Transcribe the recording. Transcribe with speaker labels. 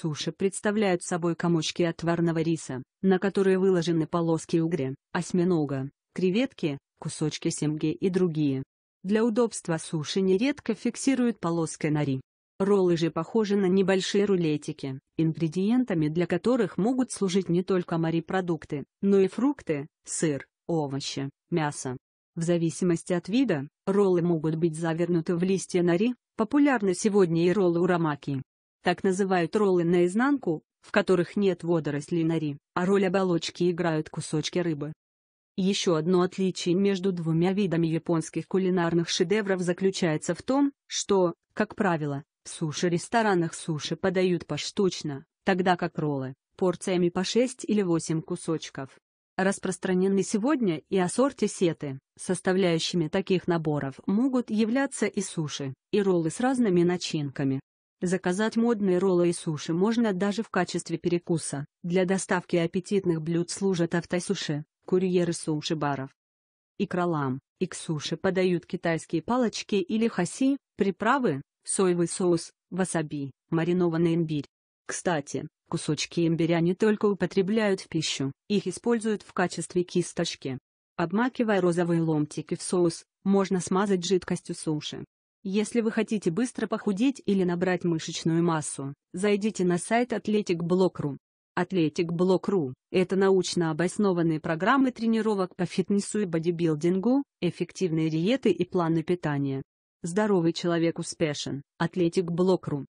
Speaker 1: Суши представляют собой комочки отварного риса, на которые выложены полоски угря, осьминога, креветки, кусочки семги и другие. Для удобства суши нередко фиксируют полоской нори. Роллы же похожи на небольшие рулетики, ингредиентами для которых могут служить не только морепродукты, но и фрукты, сыр, овощи, мясо. В зависимости от вида, роллы могут быть завернуты в листья нори, популярны сегодня и роллы урамаки так называют роллы наизнанку, в которых нет водорослей нори, а роль оболочки играют кусочки рыбы. Еще одно отличие между двумя видами японских кулинарных шедевров заключается в том, что, как правило, в суши-ресторанах суши подают поштучно, тогда как роллы – порциями по 6 или 8 кусочков. Распространены сегодня и ассорти сеты, составляющими таких наборов могут являться и суши, и роллы с разными начинками, Заказать модные роллы и суши можно даже в качестве перекуса. Для доставки аппетитных блюд служат автосуши, курьеры суши-баров. Икралам, и к суши подают китайские палочки или хаси, приправы, соевый соус, васаби, маринованный имбирь. Кстати, кусочки имбиря не только употребляют в пищу, их используют в качестве кисточки. Обмакивая розовые ломтики в соус, можно смазать жидкостью суши. Если вы хотите быстро похудеть или набрать мышечную массу, зайдите на сайт athleticblock.ru. Athletic.Block.ru – это научно обоснованные программы тренировок по фитнесу и бодибилдингу, эффективные диеты и планы питания. Здоровый человек успешен. Athletic.Block.ru